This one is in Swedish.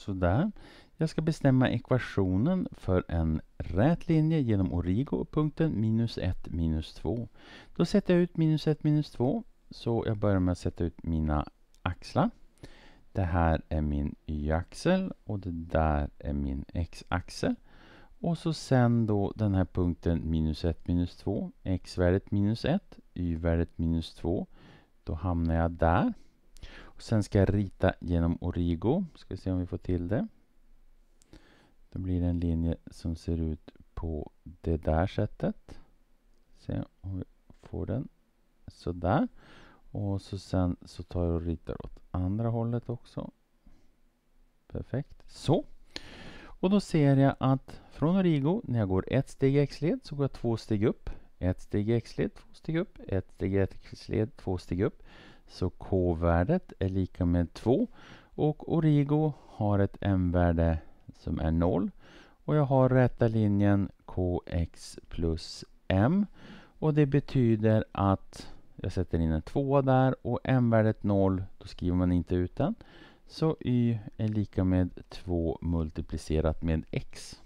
Sådär. Jag ska bestämma ekvationen för en rät linje genom origo och punkten minus 1 minus 2. Då sätter jag ut minus 1 minus 2. Så jag börjar med att sätta ut mina axlar. Det här är min y-axel och det där är min x-axel. Och så sen då den här punkten minus 1 minus 2, x-värdet minus 1, y-värdet minus 2. Då hamnar jag där. Och sen ska jag rita genom Origo. Ska se om vi får till det. Då blir det en linje som ser ut på det där sättet. Se om vi får den sådär. Och så sen så tar jag och ritar åt andra hållet också. Perfekt. Så. Och då ser jag att från Origo, när jag går ett steg i X-led, så går jag två steg upp. Ett steg i x-led, två steg upp, ett steg i x-led, två steg upp. Så k-värdet är lika med 2 och origo har ett m-värde som är 0 och jag har rätta linjen kx plus m och det betyder att jag sätter in en 2 där och m-värdet 0, då skriver man inte ut den. Så y är lika med 2 multiplicerat med x.